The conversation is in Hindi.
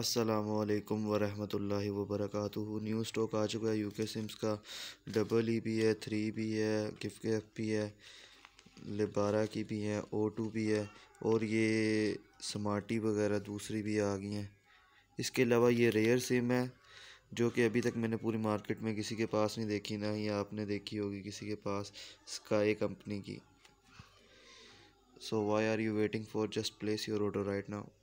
असलकम वरहमल वरक न्यू स्टॉक आ चुका है यू के सिम्स का डबल ई e भी है थ्री भी है गिफ्ट एफ भी है लिबारा की भी है ओ टू भी है और ये स्मार्टी वगैरह दूसरी भी आ गई हैं इसके अलावा ये रेयर सिम है जो कि अभी तक मैंने पूरी मार्केट में किसी के पास नहीं देखी ना ही आपने देखी होगी किसी के पास स्काई कंपनी की so why are you waiting for just place your order right now